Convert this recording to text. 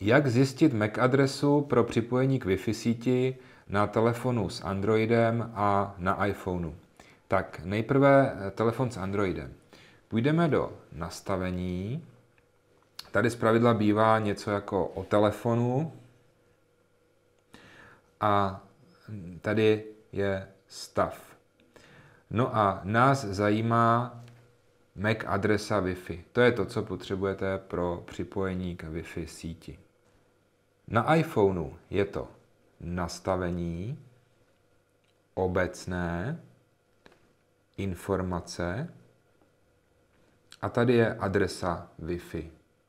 Jak zjistit MAC adresu pro připojení k Wi-Fi síti na telefonu s Androidem a na iPhoneu? Tak nejprve eh, telefon s Androidem. Půjdeme do nastavení. Tady zpravidla bývá něco jako o telefonu. A tady je stav. No a nás zajímá MAC adresa Wi-Fi. To je to, co potřebujete pro připojení k Wi-Fi síti. Na iPhoneu je to nastavení, obecné, informace a tady je adresa Wi-Fi.